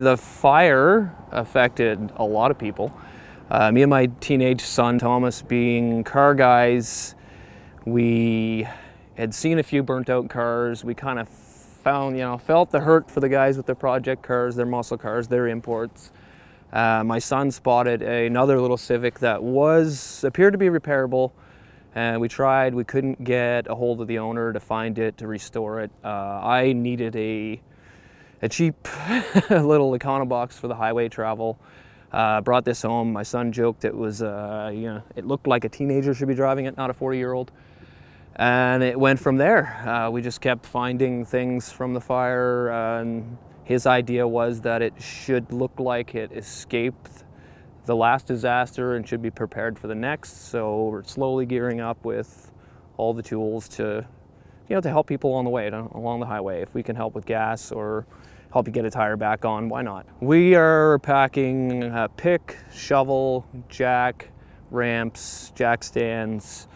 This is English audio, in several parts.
The fire affected a lot of people. Uh, me and my teenage son Thomas, being car guys, we had seen a few burnt out cars. We kind of found, you know, felt the hurt for the guys with their project cars, their muscle cars, their imports. Uh, my son spotted another little Civic that was appeared to be repairable, and we tried. We couldn't get a hold of the owner to find it to restore it. Uh, I needed a a cheap little Econobox for the highway travel. Uh, brought this home. My son joked it was, uh, you know, it looked like a teenager should be driving it, not a 40 year old. And it went from there. Uh, we just kept finding things from the fire. and his idea was that it should look like it escaped the last disaster and should be prepared for the next. So we're slowly gearing up with all the tools to you know, to help people along the way, to, along the highway. If we can help with gas or help you get a tire back on, why not? We are packing a pick, shovel, jack, ramps, jack stands.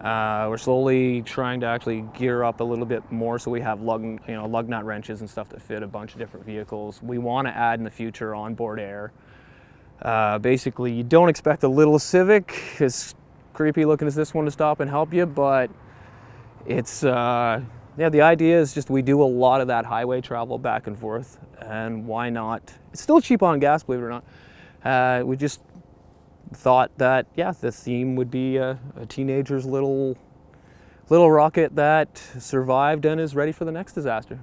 Uh, we're slowly trying to actually gear up a little bit more so we have lug, you know, lug nut wrenches and stuff that fit a bunch of different vehicles. We want to add in the future onboard air. Uh, basically, you don't expect a little Civic, as creepy looking as this one, to stop and help you, but it's, uh, yeah, the idea is just we do a lot of that highway travel back and forth, and why not? It's still cheap on gas, believe it or not. Uh, we just thought that, yeah, the theme would be a, a teenager's little, little rocket that survived and is ready for the next disaster.